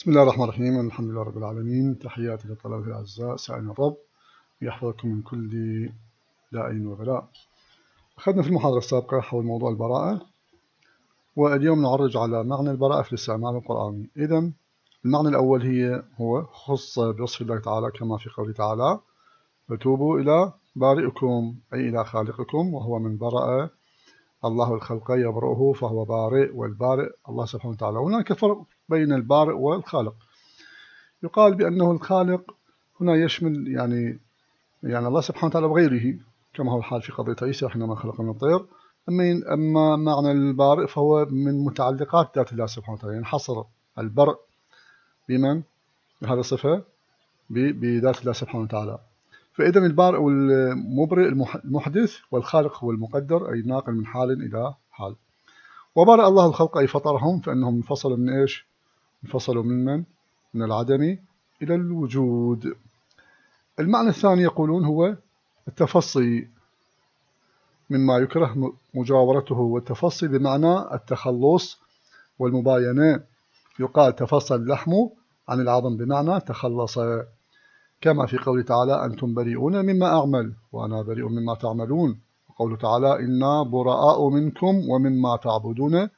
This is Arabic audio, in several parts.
بسم الله الرحمن الرحيم الحمد لله رب العالمين تحياتي للطلبة الأعزاء سائل الرب يحفظكم من كل داء وبلاء أخذنا في المحاضرة السابقة حول موضوع البراءة واليوم نعرج على معنى البراءة في الاستعمال القرآني إذا المعنى الأول هي هو خص بوصف الله تعالى كما في قوله تعالى فتوبوا إلى بارئكم أي إلى خالقكم وهو من برأ الله الخلق يبرئه فهو بارئ والبارئ الله سبحانه وتعالى هناك فرق بين البارئ والخالق يقال بأنه الخالق هنا يشمل يعني يعني الله سبحانه وتعالى وغيره كما هو الحال في قضية عيسى حينما خلق من الطير أما أما معنى البارئ فهو من متعلقات ذات الله سبحانه وتعالى يعني حصر البرء بمن بهذه الصفة بذات الله سبحانه وتعالى فإذا البارئ هو المبرئ المحدث والخالق هو المقدر أي ناقل من حال إلى حال وبرأ الله الخلق أي فطرهم فإنهم انفصلوا من إيش؟ انفصلوا من من؟ من العدم إلى الوجود المعنى الثاني يقولون هو التفصي مما يكره مجاورته والتفصي بمعنى التخلص والمباينة يقال تفصل اللحم عن العظم بمعنى تخلص كما في قوله تعالى أنتم بريئون مما أعمل وأنا بريء مما تعملون وقوله تعالى إنا براء منكم ومما تعبدون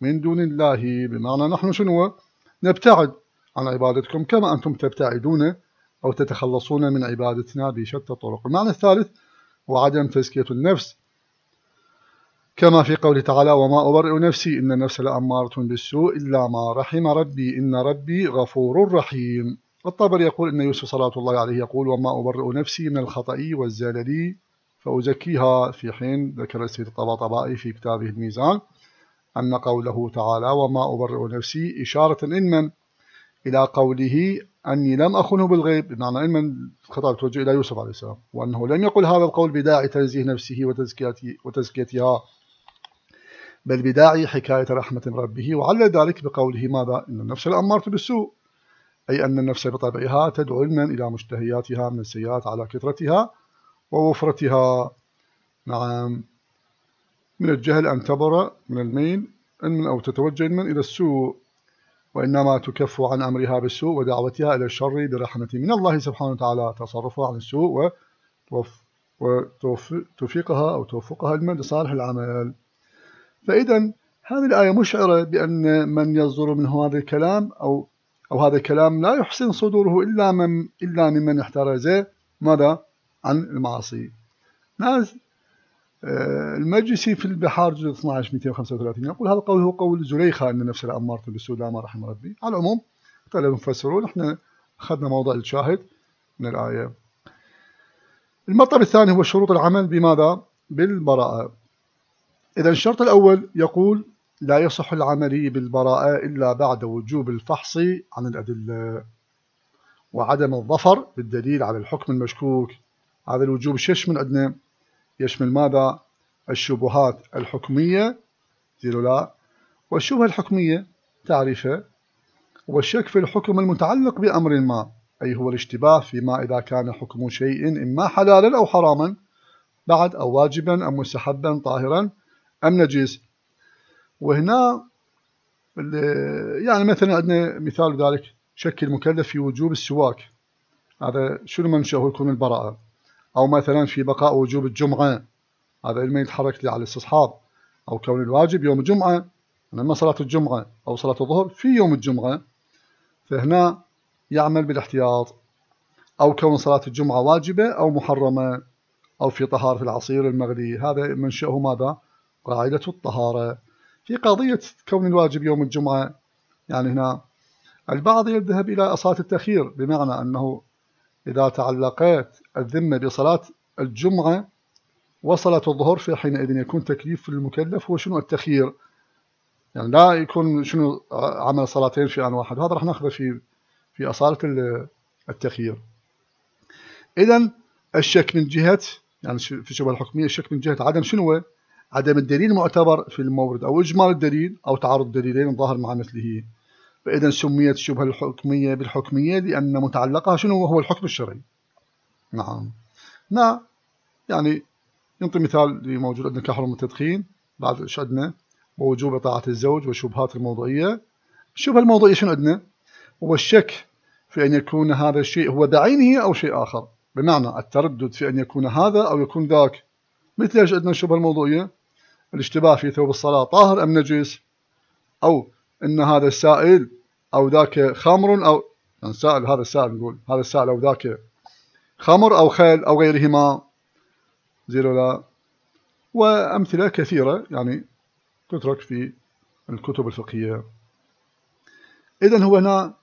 من دون الله بمعنى نحن شنو نبتعد عن عبادتكم كما أنتم تبتعدون أو تتخلصون من عبادتنا بشتى الطرق المعنى الثالث وعدم تزكية النفس كما في قوله تعالى وما أبرئ نفسي إن النفس لأمارة بالسوء إلا ما رحم ربي إن ربي غفور رحيم والطبري يقول أن يوسف صلى الله عليه يقول وما أبرئ نفسي من الخطأ والزلل فأزكيها في حين ذكر السيد الطباطبائي في كتابه الميزان أن قوله تعالى وما أبرئ نفسي إشارة إنما إلى قوله أني لم أخنه بالغيب بمعنى إنما الخطاب توجه إلى يوسف عليه السلام وأنه لم يقل هذا القول بداعي تنزيه نفسه وتزكيتها بل بداعي حكاية رحمة ربه وعلى ذلك بقوله ماذا إن النفس الأمارة بالسوء أي أن النفس بطبعها تدعو علما إلى مشتهياتها من السيئات على كثرتها ووفرتها نعم من الجهل أن تبر من الميل من أو تتوجه المن إلى السوء وإنما تكف عن أمرها بالسوء ودعوتها إلى الشر برحمة من الله سبحانه وتعالى تصرفها عن السوء وتوفيقها أو توفقها لمن لصالح العمل فإذا هذه الآية مشعرة بأن من يصدر من هذا الكلام أو أو هذا الكلام لا يحسن صدوره إلا من إلا ممن احترز ماذا عن المعاصي ناس آه، المجلسي في البحار جزء 12 235 يقول هذا هو قول زليخة أن نفس الأمارة بالسوء لا ما رحم ربي على العموم اختلف مفسرون احنا أخذنا موضع الشاهد من الآية المطلب الثاني هو شروط العمل بماذا؟ بالبراءة إذا الشرط الأول يقول لا يصح العمل بالبراءة إلا بعد وجوب الفحص عن الأدلة وعدم الظفر بالدليل على الحكم المشكوك هذا الوجوب شش من عندنا يشمل ماذا الشبهات الحكمية زيرو لا والشبهة الحكمية تعريفها والشك في الحكم المتعلق بأمر ما أي هو الاشتباه فيما إذا كان حكم شيء إما حلالا أو حراما بعد أو واجبا أم مستحبا طاهرا أم نجس وهنا يعني مثلا عندنا مثال ذلك شك المكلف في وجوب السواك هذا شنو منشأه يكون البراءة أو مثلا في بقاء وجوب الجمعة هذا ما يتحرك لي على الاستصحاب أو كون الواجب يوم الجمعة لما صلاة الجمعة أو صلاة الظهر في يوم الجمعة فهنا يعمل بالاحتياط أو كون صلاة الجمعة واجبة أو محرمة أو في طهارة العصير المغلي هذا منشأه ماذا؟ قاعدة الطهارة في قضية كون الواجب يوم الجمعة يعني هنا البعض يذهب إلى أصالة التخير بمعنى أنه إذا تعلقت الذمة بصلاة الجمعة وصلة الظهر في حينئذ يكون تكليف المكلف هو شنو التخير يعني لا يكون شنو عمل صلاتين في آن واحد هذا راح ناخذه في في أصالة التخير إذا الشك من جهة يعني في الشبهة الحكمية الشك من جهة عدم شنو عدم الدليل المعتبر في المورد أو إجمال الدليل أو تعارض دليلين ظاهر مع مثله فإذا سميت الشبهة الحكمية بالحكمية لأن متعلقها شنو هو الحكم الشرعي نعم نعم يعني ينطي مثال اللي موجود عندنا كحرم التدخين بعد ايش عندنا ووجوب طاعة الزوج والشبهات الموضوعية الشبهة الموضوعية شنو عندنا هو الشك في أن يكون هذا الشيء هو بعينه أو شيء آخر بمعنى التردد في أن يكون هذا أو يكون ذاك مثل ايش عندنا الشبهة الموضوعية الاشتباه في ثوب الصلاة طاهر أم نجس أو أن هذا السائل أو ذاك خمر أو يعني سائل هذا السائل نقول هذا السائل أو ذاك خمر أو خيل أو غيرهما زين ولا وأمثلة كثيرة يعني تترك في الكتب الفقهية إذا هو هنا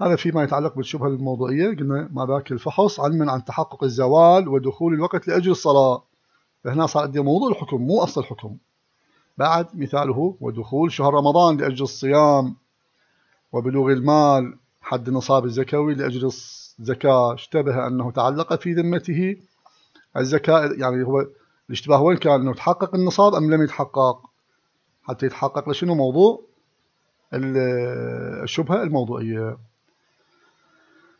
هذا فيما يتعلق بالشبهة الموضوعية قلنا ما ذاك الفحص علما عن تحقق الزوال ودخول الوقت لأجل الصلاة فهنا صار عندي موضوع الحكم مو أصل الحكم بعد مثاله ودخول شهر رمضان لأجل الصيام وبلوغ المال حد النصاب الزكوي لأجل الزكاة اشتبه أنه تعلق في ذمته الزكاة يعني هو الاشتباه وين كان أنه تحقق النصاب أم لم يتحقق حتى يتحقق لشنو موضوع الشبهة الموضوعية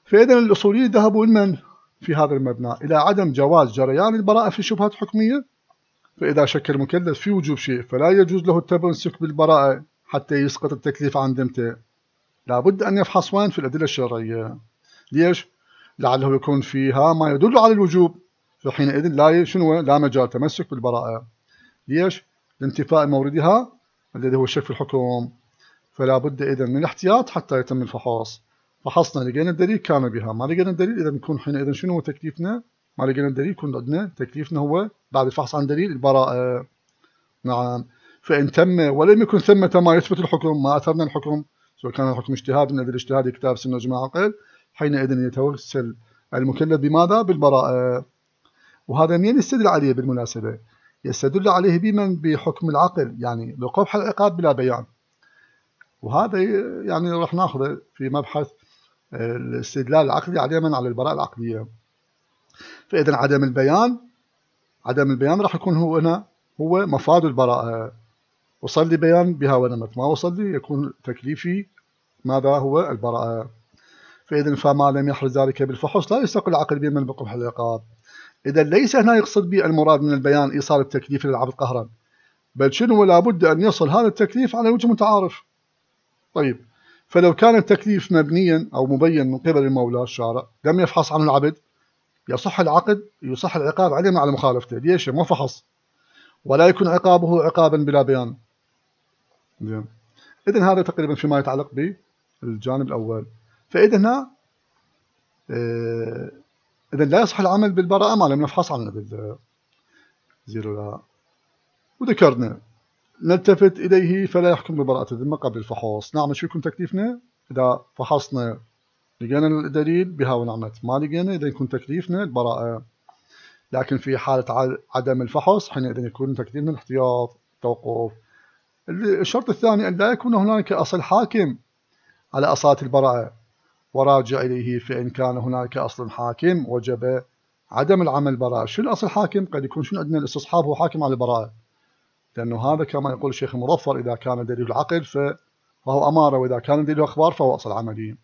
فإذا الأصوليين ذهبوا لمن في هذا المبنى إلى عدم جواز جريان البراءة في الشبهات الحكمية فإذا شكل مكلف في وجوب شيء فلا يجوز له التمسك بالبراءة حتى يسقط التكليف عن ذمته لابد أن يفحص وين في الأدلة الشرعية ليش؟ لعله يكون فيها ما يدل على الوجوب فحينئذ لا شنو لا مجال تمسك بالبراءة ليش؟ لانتفاء موردها الذي هو الشك في الحكم فلا بد إذا من الاحتياط حتى يتم الفحص فحصنا لقينا الدليل كان بها ما لقينا الدليل إذا نكون حينئذ شنو هو تكليفنا ما لقينا الدليل يكون عندنا تكليفنا هو بعد الفحص عن دليل البراءة آه، نعم فإن تم ولم يكن ثمة ما يثبت الحكم ما أثرنا الحكم سواء كان الحكم اجتهاد من أجل اجتهاد كتاب سنة جماعة عقل حينئذ يتوسل المكلف بماذا؟ بالبراءة آه. وهذا من يستدل عليه بالمناسبة يستدل عليه بمن بحكم العقل يعني لقبح العقاب بلا بيان وهذا يعني راح ناخذه في مبحث آه، الاستدلال العقلي على من على البراءة العقلية فإذا عدم البيان عدم البيان راح يكون هو هنا هو مفاد البراءة وصل لي بيان بها ونمت ما وصل لي يكون تكليفي ماذا هو البراءة فإذا فما لم يحرز ذلك بالفحص لا يستقل العقل به من بقبح العقاب إذا ليس هنا يقصد به المراد من البيان إيصال التكليف للعبد قهرا بل شنو لابد أن يصل هذا التكليف على وجه متعارف طيب فلو كان التكليف مبنيا أو مبين من قبل المولى الشارع لم يفحص عنه العبد يصح العقد يصح العقاب عليه مع مخالفته ليش ما فحص ولا يكون عقابه عقابا بلا بيان زين اذا هذا تقريبا فيما يتعلق بالجانب الاول فاذا هنا آه، اذا لا يصح العمل بالبراءه ما لم نفحص عنه بال زيرو لا وذكرنا نلتفت اليه فلا يحكم ببراءه الذمه قبل الفحوص نعم شو يكون تكليفنا اذا فحصنا لقينا الدليل بها ونعمت ما لقينا إذا يكون تكليفنا البراءة لكن في حالة عدم الفحص حينئذ يكون تكليفنا الاحتياط توقف الشرط الثاني أن لا يكون هناك أصل حاكم على أصالة البراءة وراجع إليه فإن كان هناك أصل حاكم وجب عدم العمل براءة شو الأصل حاكم قد يكون شنو عندنا الاستصحاب هو حاكم على البراءة لأنه هذا كما يقول الشيخ مظفر إذا كان دليل العقل فهو أمارة وإذا كان دليل أخبار فهو أصل عملي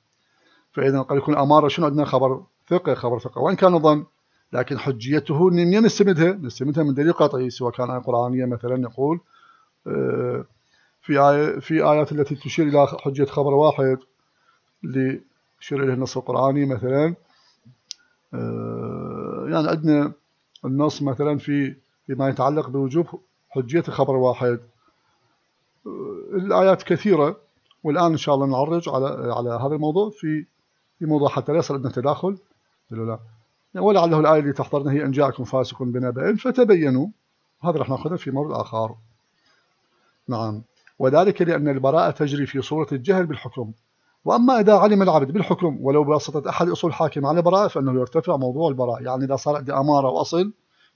فإذا قد يكون أمارة شنو عندنا خبر ثقة خبر ثقة وإن كان ظن لكن حجيته من نستمدها؟ نستمدها من دليل قطعي سواء كان آية قرآنية مثلا يقول آه، في آية في آيات التي تشير إلى حجية خبر واحد اللي يشير إليه النص القرآني مثلا آه، يعني عندنا النص مثلا في فيما يتعلق بوجوب حجية الخبر واحد آه، الآيات كثيرة والآن إن شاء الله نعرج على على هذا الموضوع في في موضوع حتى لا يصل عندنا تداخل قالوا لا ولعله الآية اللي تحضرنا هي أن جاءكم فاسق بنبأ فتبينوا هذا راح ناخذه في مورد آخر نعم وذلك لأن البراءة تجري في صورة الجهل بالحكم وأما إذا علم العبد بالحكم ولو بواسطة أحد أصول حاكم على براءة فإنه يرتفع موضوع البراءة يعني إذا صار عندي أمارة وأصل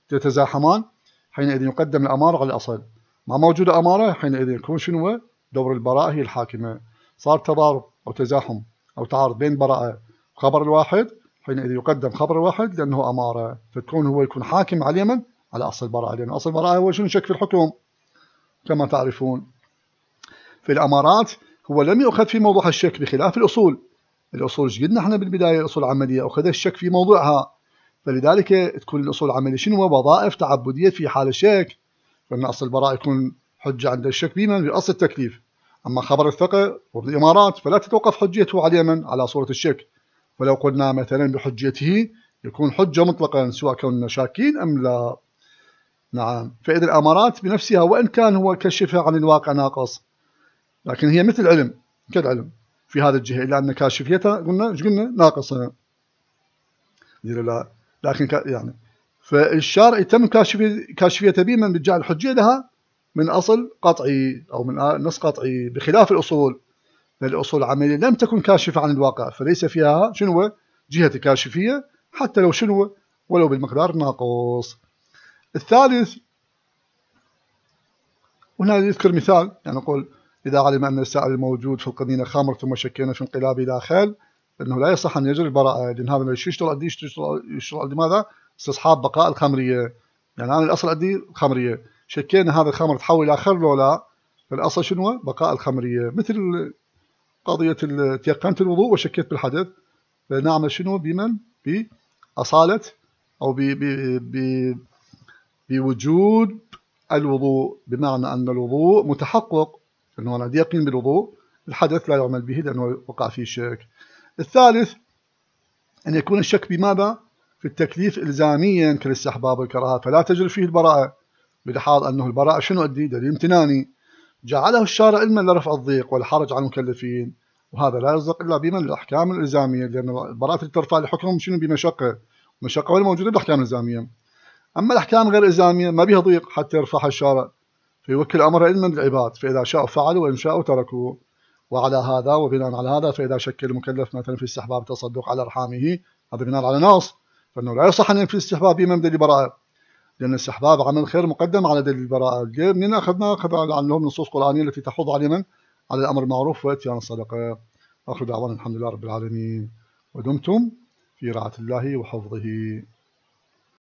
تتزاحمان حينئذ يقدم الأمارة على الأصل ما موجوده أمارة حينئذ يكون شنو دور البراءة هي الحاكمة صار تضارب أو تزاحم أو تعارض بين براءة وخبر الواحد حينئذ يقدم خبر الواحد لأنه أمارة فكون هو يكون حاكم على اليمن على أصل براءة لأن أصل براءة هو شنو شك في الحكم كما تعرفون في الأمارات هو لم يؤخذ في موضوع الشك بخلاف الأصول الأصول قلنا احنا بالبداية الأصول العملية أخذ الشك في موضوعها فلذلك تكون الأصول العملية شنو وظائف تعبدية في حال الشك فإن أصل البراءة يكون حجة عند الشك بمن اصل التكليف أما خبر الفقه وبالإمارات فلا تتوقف حجيته على اليمن على صورة الشك ولو قلنا مثلا بحجيته يكون حجة مطلقا سواء كنا شاكين أم لا نعم فإذا الأمارات بنفسها وإن كان هو كشفها عن الواقع ناقص لكن هي مثل علم كالعلم في هذا الجهة إلا أن كاشفيتها قلنا ايش قلنا ناقصة لا لكن يعني فالشرع تم كاشفيته بمن من بجعل الحجية لها من أصل قطعي أو من نص قطعي بخلاف الأصول الاصول العملية لم تكن كاشفة عن الواقع فليس فيها شنو جهة كاشفية حتى لو شنو ولو بالمقدار ناقص الثالث هنا يذكر مثال يعني نقول إذا علم أن السائل الموجود في القنينة خمر ثم شكينا في انقلاب إلى خيل فإنه لا يصح أن يجري البراءة لأن هذا الشيء يشتغل يشتغل يشتغل لماذا؟ ماذا؟ استصحاب بقاء الخمرية يعني أنا الأصل عندي خمرية شكينا هذا الخمر تحول الى خمر لو لا فالاصل شنو بقاء الخمريه مثل قضيه تيقنت الوضوء وشكيت بالحدث فنعمل شنو بمن باصاله او ب ب بوجود الوضوء بمعنى ان الوضوء متحقق انه انا عندي يقين بالوضوء الحدث لا يعمل به لانه وقع فيه شك الثالث ان يكون الشك بماذا في التكليف الزاميا كالاستحباب والكراهه فلا تجري فيه البراءه بلحاظ أنه البراءة شنو أدي دليل امتناني جعله الشارع علما لرفع الضيق والحرج على المكلفين وهذا لا يصدق إلا بمن الأحكام الإلزامية لأن البراءة ترفع الحكم شنو بمشقة مشقة ولا موجودة بالأحكام الإلزامية أما الأحكام غير إلزامية ما بها ضيق حتى يرفعها الشارع فيوكل أمرها علما بالعباد فإذا شاءوا فعلوا وإن شاءوا تركوا وعلى هذا وبناء على هذا فإذا شكل المكلف مثلا في استحباب التصدق على أرحامه هذا بناء على نص فإنه لا يصح أن ينفي الاستحباب بمن بدل براءة لأن استحباب عمل الخير مقدم على دليل البراءة الجاي من أخذنا أخذ عنهم نصوص قرآنية التي تحض على من على الأمر المعروف واتي عن الصدقة آخر دعوانا الحمد لله رب العالمين ودمتم في رعاة الله وحفظه